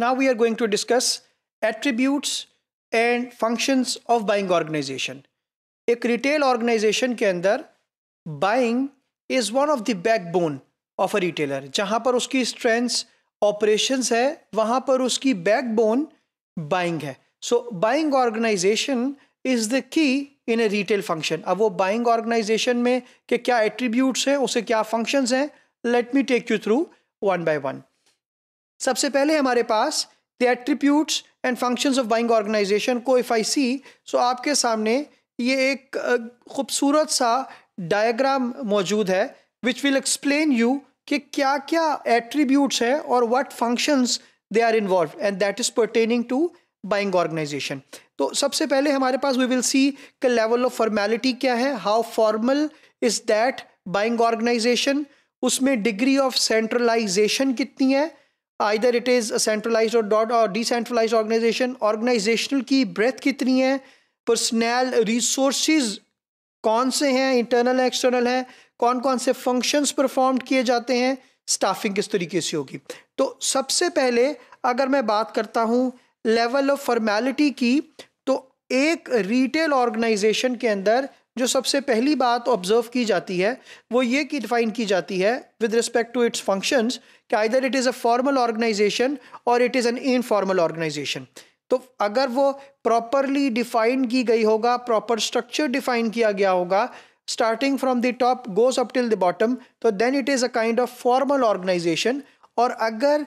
Now we are going to discuss attributes and functions of buying organization एक retail organization के अंदर buying is one of the backbone of a retailer जहाँ पर उसकी strengths operations है वहाँ पर उसकी बैकबोन बाइंग है so buying organization is the key in A retail function अब वो बाइंग ऑर्गेनाइजेशन में के क्या एट्रीब्यूट्स हैं उसे क्या फंक्शंस हैं let me take you through one by one सबसे पहले हमारे पास the attributes and functions of buying organization को इफ़ आई सी सो आपके सामने ये एक खूबसूरत सा डायग्राम मौजूद है विच विल एक्सप्लेन यू कि क्या क्या एट्रीब्यूट्स हैं और what functions they are involve and that is pertaining to buying organization तो सबसे पहले हमारे पास वी विल सी का लेवल ऑफ फॉर्मेलिटी क्या है how formal is that buying organization उसमें डिग्री ऑफ सेंट्रलाइजेशन कितनी है आइदर इट इज सेंट्रलाइज और डॉट और डिसेंट्रलाइज ऑर्गेनाइजेशन ऑर्गेनाइजेशनल की ब्रेथ कितनी है पर्सनल रिसोर्स कौन से हैं इंटरनल एक्सटर्नल हैं कौन कौन से फंक्शंस परफॉर्म किए जाते हैं स्टाफिंग किस तरीके से होगी तो सबसे पहले अगर मैं बात करता हूँ लेवल ऑफ फॉर्मेलिटी की तो एक रिटेल ऑर्गेनाइजेशन के अंदर जो सबसे पहली बात ऑब्जर्व की जाती है वो ये की डिफाइन की जाती है with respect to its functions कि either it is a formal organization और it is an informal organization तो अगर वो प्रॉपरली डिफाइन की गई होगा प्रॉपर स्ट्रक्चर डिफाइन किया गया होगा starting from the top goes up till the bottom तो then it is a kind of formal organization और अगर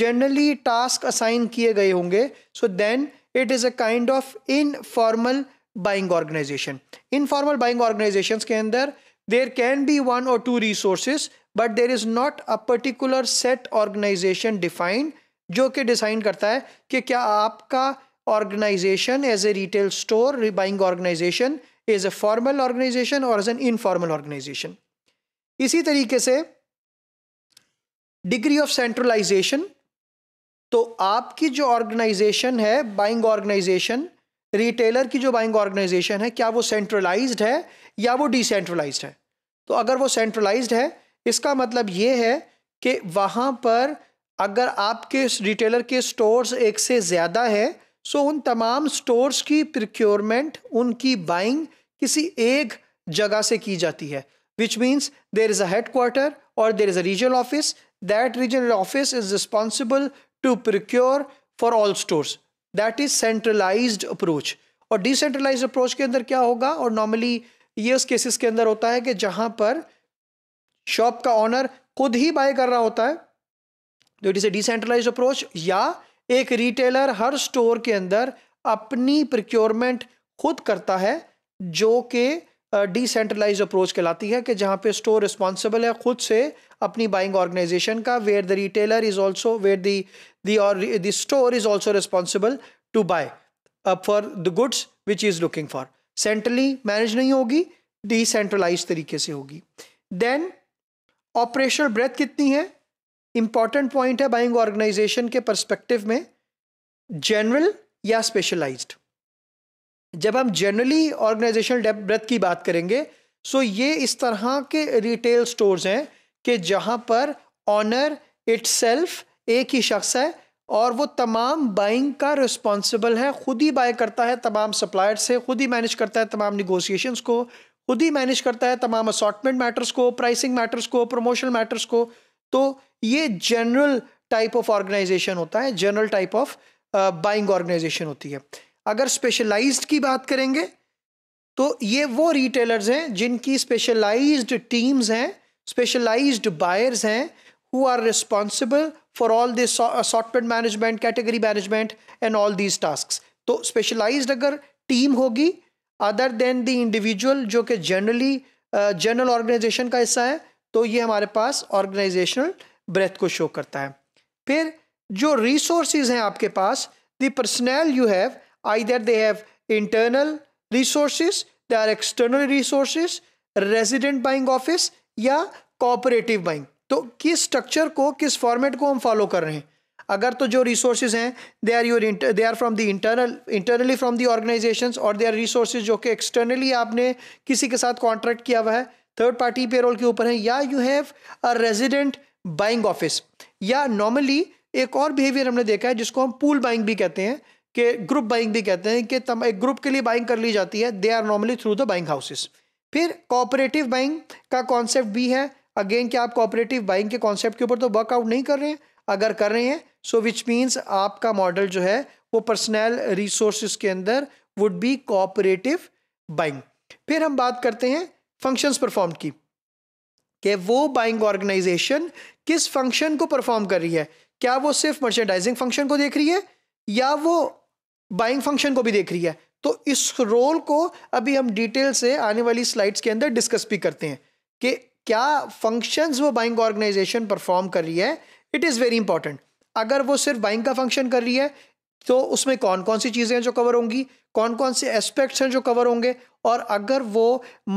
जनरली टास्क असाइन किए गए होंगे then it is a kind of of formal buying organization informal buying organization के अंदर there can be one और two resources but there is not a particular set organization defined जो कि decide करता है कि क्या आपका organisation as a retail store buying organization as a formal organization और एज एन इनफॉर्मल ऑर्गेनाइजेशन इसी तरीके से डिग्री ऑफ सेंट्रलाइजेशन तो आपकी जो ऑर्गेनाइजेशन है बाइंग ऑर्गेनाइजेशन रिटेलर की जो बाइंग ऑर्गेनाइजेशन है क्या वो सेंट्रलाइज्ड है या वो डिसेंट्रलाइज्ड है तो अगर वो सेंट्रलाइज्ड है इसका मतलब ये है कि वहाँ पर अगर आपके रिटेलर के स्टोर्स एक से ज़्यादा है सो उन तमाम स्टोर्स की प्रिक्योरमेंट उनकी बाइंग किसी एक जगह से की जाती है which means there is a headquarter और there is a regional office that regional office is responsible to procure for all stores that is centralize approach और डिसेंट्रलाइज अप्रोच के अंदर क्या होगा और नॉर्मली ये उस केसेस के अंदर होता है कि जहां पर शॉप का ऑनर खुद ही बाय कर रहा होता है तो it is a decentralize approach या एक रिटेलर हर स्टोर के अंदर अपनी प्रिक्योरमेंट खुद करता है जो कि डिसेंट्रलाइज अप्रोच कहलाती है कि जहां पे स्टोर रिस्पॉन्सिबल है खुद से अपनी बाइंग ऑर्गेनाइजेशन का where the retailer is also where the और the store is also responsible to buy for the goods which is looking for centrally manage नहीं होगी डिसेंट्रलाइज तरीके से होगी देन ऑपरेशनल ब्रेथ कितनी है इंपॉर्टेंट पॉइंट है बाइंग ऑर्गेनाइजेशन के परस्पेक्टिव में जनरल या स्पेशलाइज जब हम जनरली ऑर्गेनाइजेशनल ब्रेथ की बात करेंगे सो ये इस तरह के रिटेल स्टोर्स हैं कि जहाँ पर ऑनर इट्सल्फ एक ही शख्स है और वो तमाम बाइंग का रिस्पॉन्सिबल है ख़ुद ही बाय करता है तमाम सप्लायर से ख़ुद ही मैनेज करता है तमाम निगोसिएशन को खुद ही मैनेज करता है तमाम असॉटमेंट मैटर्स को प्राइसिंग मैटर्स को प्रमोशन मैटर्स को तो ये जनरल टाइप ऑफ ऑर्गेनाइजेशन होता है general type of buying organization होती है अगर स्पेशलाइज्ड की बात करेंगे तो ये वो रिटेलर्स हैं जिनकी स्पेशलाइज्ड टीम्स हैं स्पेशलाइज्ड बायर्स हैं who are responsible for all this assortment management category management and all these task तो स्पेशलाइज्ड अगर टीम होगी अदर देन द इंडिविजुअल जो कि जनरली जनरल ऑर्गेनाइजेशन का हिस्सा है तो ये हमारे पास ऑर्गेनाइजेशनल ब्रेथ को शो करता है फिर जो रिसोर्स हैं आपके पास personnel you have either they have internal resource they are external resource resident buying office या कॉपरेटिव बैंक तो किस स्ट्रक्चर को किस फॉर्मेट को हम फॉलो कर रहे हैं अगर तो जो रिसोर्सेज हैं they are your they are from the internal internally from the organization और दे आर रिसोर्सेज जो कि एक्सटर्नली आपने किसी के साथ कॉन्ट्रैक्ट किया हुआ है थर्ड पार्टी पेरोल के ऊपर है या you have a resident buying office या नॉर्मली एक और बिहेवियर हमने देखा है जिसको हम पूल बाइंग भी कहते हैं कि ग्रुप बाइंग भी कहते हैं कि तम एक ग्रुप के लिए बाइंग कर ली जाती है they are normally through the buying houses फिर कॉपरेटिव बाइंग का कॉन्सेप्ट भी है अगेन क्या आप कॉपरेटिव बाइंग के कॉन्सेप्ट के ऊपर तो वर्कआउट नहीं कर रहे हैं अगर कर रहे हैं सो विच मीन्स आपका मॉडल जो है वो पर्सनल रिसोर्स के अंदर वुड बी कॉपरेटिव बाइंग फिर हम बात करते हैं फंक्शंस परफॉर्म की कि वो बाइंग ऑर्गेनाइजेशन किस फंक्शन को परफॉर्म कर रही है क्या वो सिर्फ मर्चेंडाइजिंग फंक्शन को देख रही है या वो बाइंग फंक्शन को भी देख रही है तो इस रोल को अभी हम डिटेल से आने वाली स्लाइड्स के अंदर डिस्कस भी करते हैं कि क्या फंक्शंस वो बाइंग ऑर्गेनाइजेशन परफॉर्म कर रही है इट इज़ वेरी इंपॉर्टेंट अगर वो सिर्फ बाइंग का फंक्शन कर रही है तो उसमें कौन कौन सी चीज़ें हैं जो कवर होंगी कौन कौन से एस्पेक्ट्स हैं जो कवर होंगे और अगर वो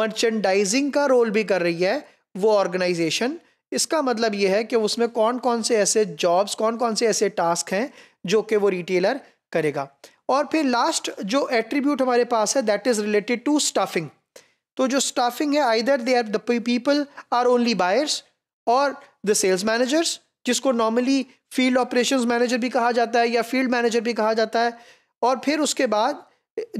मर्चेंडाइजिंग का रोल भी कर रही है वो ऑर्गेनाइजेशन इसका मतलब ये है कि उसमें कौन कौन से ऐसे जॉब्स कौन कौन से ऐसे टास्क हैं जो कि वो रिटेलर करेगा और फिर लास्ट जो एट्रीब्यूट हमारे पास है that is related to staffing तो जो स्टाफिंग है either they are the people are only buyers और द सेल्स मैनेजर्स जिसको नॉर्मली फील्ड ऑपरेशंस मैनेजर भी कहा जाता है या फील्ड मैनेजर भी कहा जाता है और फिर उसके बाद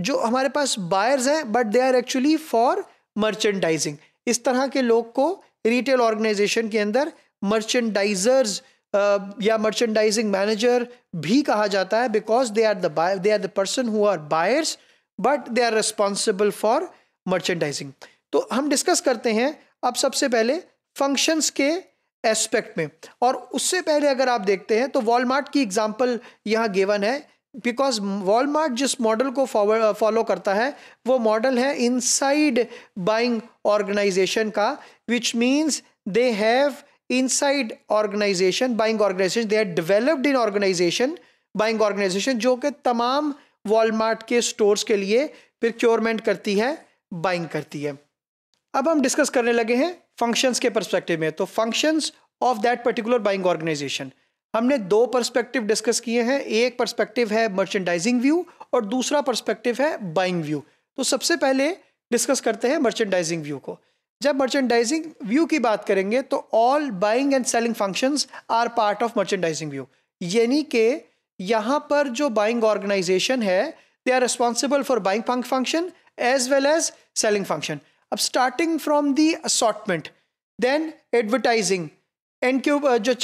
जो हमारे पास बायर्स हैं but they are actually for merchandising इस तरह के लोग को रिटेल ऑर्गेनाइजेशन के अंदर मर्चेंडाइजर्स Uh, या मर्चेंडाइजिंग मैनेजर भी कहा जाता है because they are they are the person who are buyers but they are responsible for merchandising तो हम डिस्कस करते हैं अब सबसे पहले फंक्शंस के एस्पेक्ट में और उससे पहले अगर आप देखते हैं तो वॉलमार्ट की एग्जाम्पल यहाँ गेवन है बिकॉज वॉलमार्ट जिस मॉडल को फॉलो uh, करता है वो मॉडल है इनसाइड बाइंग ऑर्गेनाइजेशन का which means they have inside organization buying organization they are developed in organization buying organization जो कि तमाम वॉलमार्ट के स्टोर्स के लिए प्रिक्योरमेंट करती है बाइंग करती है अब हम डिस्कस करने लगे हैं फंक्शंस के परस्पेक्टिव में तो functions of that particular buying organization हमने दो परस्पेक्टिव डिस्कस किए हैं एक परस्पेक्टिव है मर्चेंडाइजिंग व्यू और दूसरा परस्पेक्टिव है बाइंग व्यू तो सबसे पहले डिस्कस करते हैं मर्चेंडाइजिंग व्यू को जब मर्चेंडाइजिंग व्यू की बात करेंगे तो all buying and selling functions are part of merchandising view यानी कि यहाँ पर जो बाइंग ऑर्गेनाइजेशन है they are responsible for buying function as well as selling function अब starting from the assortment then advertising and के जो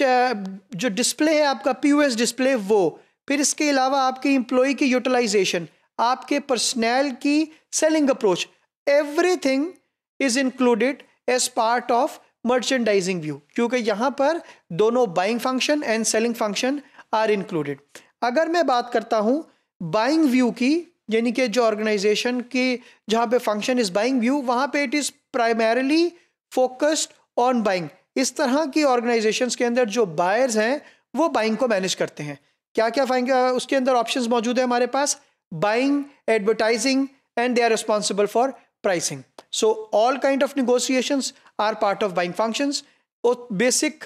जो डिस्प्ले है आपका पी डिस्प्ले वो फिर इसके अलावा आपके इम्प्लॉय की यूटिलाइजेशन आपके पर्सनैल की selling approach everything is included as part of merchandising view क्योंकि यहां पर दोनों buying function and selling function are included अगर मैं बात करता हूं बाइंग व्यू की यानी कि जो ऑर्गेनाइजेशन की जहां पे फंक्शन इज बाइंग व्यू वहां पे it is primarily focused on buying इस तरह की ऑर्गेनाइजेशन के अंदर जो बायर्स हैं वो बाइंग को मैनेज करते हैं क्या क्या पाएंगे उसके अंदर ऑप्शन मौजूद है हमारे पास buying advertising and they are responsible for pricing so all kind of negotiations are part of buying functions basic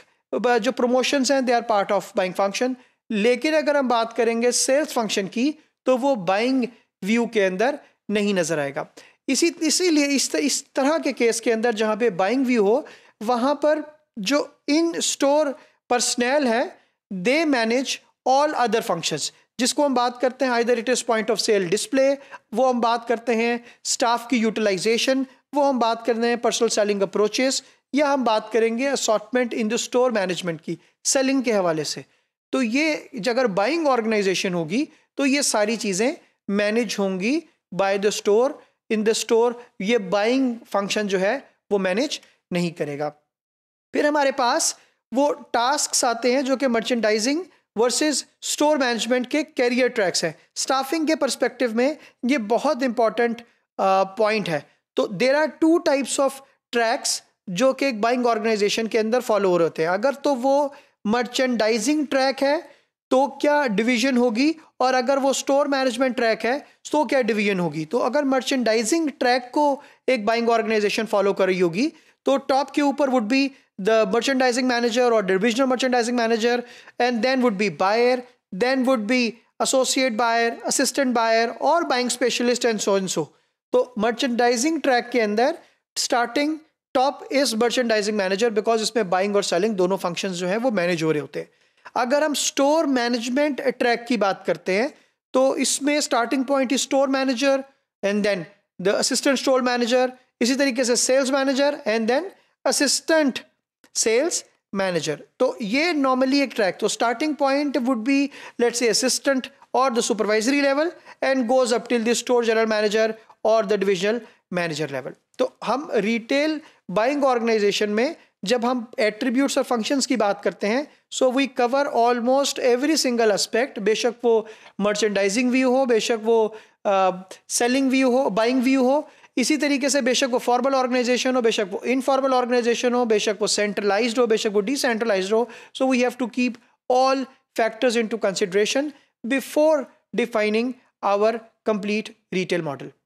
जो प्रमोशंस हैं they are part of buying function लेकिन अगर हम बात करेंगे सेल्स फंक्शन की तो वो बाइंग व्यू के अंदर नहीं नजर आएगा इसी इसीलिए इस, इस तरह के केस के अंदर जहाँ पे बाइंग व्यू हो वहाँ पर जो इन स्टोर पर्सनैल है they manage all other functions जिसको हम बात करते हैं either it is point of sale display वो हम बात करते हैं स्टाफ की यूटिलाइजेशन वो हम बात कर रहे हैं पर्सनल सेलिंग अप्रोचेस या हम बात करेंगे assortment in the store management की सेलिंग के हवाले से तो ये अगर बाइंग ऑर्गेनाइजेशन होगी तो ये सारी चीज़ें मैनेज होंगी by the store in the store ये बाइंग फंक्शन जो है वो मैनेज नहीं करेगा फिर हमारे पास वो टास्क आते हैं जो कि मर्चेंडाइजिंग वर्सेस स्टोर मैनेजमेंट के कैरियर ट्रैक्स हैं स्टाफिंग के परस्पेक्टिव में ये बहुत इंपॉर्टेंट पॉइंट uh, है तो there are two types of tracks जो कि एक बाइंग ऑर्गेनाइजेशन के अंदर फॉलो हो रहे होते हैं अगर तो वो मर्चेंडाइजिंग ट्रैक है तो क्या डिवीजन होगी और अगर वो स्टोर मैनेजमेंट ट्रैक है तो क्या डिवीजन होगी तो अगर मर्चेंडाइजिंग ट्रैक को एक बाइंग ऑर्गेनाइजेशन फॉलो कर रही होगी तो टॉप के ऊपर would be the merchandising manager or divisional merchandising manager, and then would be buyer, then would be associate buyer, assistant buyer, or buying specialist, and so and so. so merchandising track ke andar starting top is merchandising manager because इसमें buying और selling दोनों functions जो हैं वो manage हो रहे होते हैं अगर हम स्टोर मैनेजमेंट ट्रैक की बात करते हैं तो इसमें starting point is store manager and then the assistant store manager इसी तरीके से sales manager and then assistant sales manager तो ये नॉर्मली एक ट्रैक तो starting point would be let's say assistant और the supervisory level and goes up till the store general manager और the divisional manager level तो हम retail buying organisation में जब हम एट्रीब्यूट्स और फंक्शंस की बात करते हैं so we cover almost every single aspect बेशक वो मर्चेंडाइजिंग व्यू हो बेशक वो सेलिंग uh, व्यू हो बाइंग व्यू हो इसी तरीके से बेशक वो फॉर्मल ऑर्गेनाइजेशन हो बेशक वो इनफॉर्मल ऑर्गेनाइजेशन हो बेशक वो सेंट्रलाइज हो बेशक वो डिसेंट्रलाइज हो so we have to keep all factors into consideration before defining our complete retail model